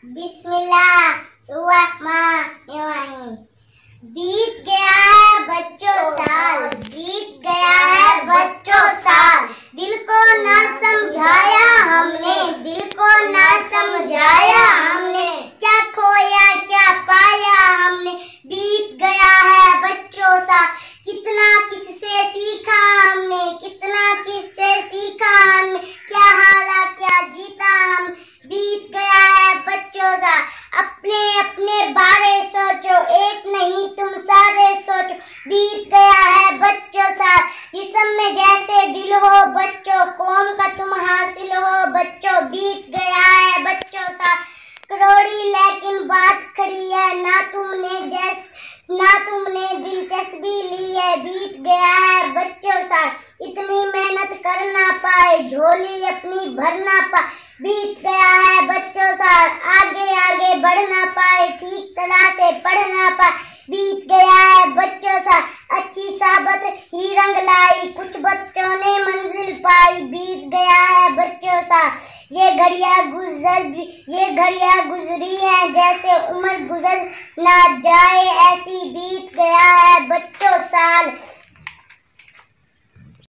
Bismillah. Surah हासिल हो बच्चों कौन का तुम हासिल हो बच्चों बीत गया है बच्चों सा करोड़ी लेकिन बात खड़ी है ना तुमने जैस ना तुमने दिलचस्पी ली है बीत गया है बच्चों सा इतनी मेहनत कर ना पाए झोली अपनी भर ना पाए बीत गया है बच्चों सा आगे आगे बढ़ ना पाए ठीक तरह से पढ़ ना पाए बीत गया है बच्चों सा अच्छी साबत ही रंग लाई कुछ बत गया है बच्चों सा ये घड़िया गुजर ये घड़िया गुजरी है जैसे उम्र गुजर ना जाए ऐसी भी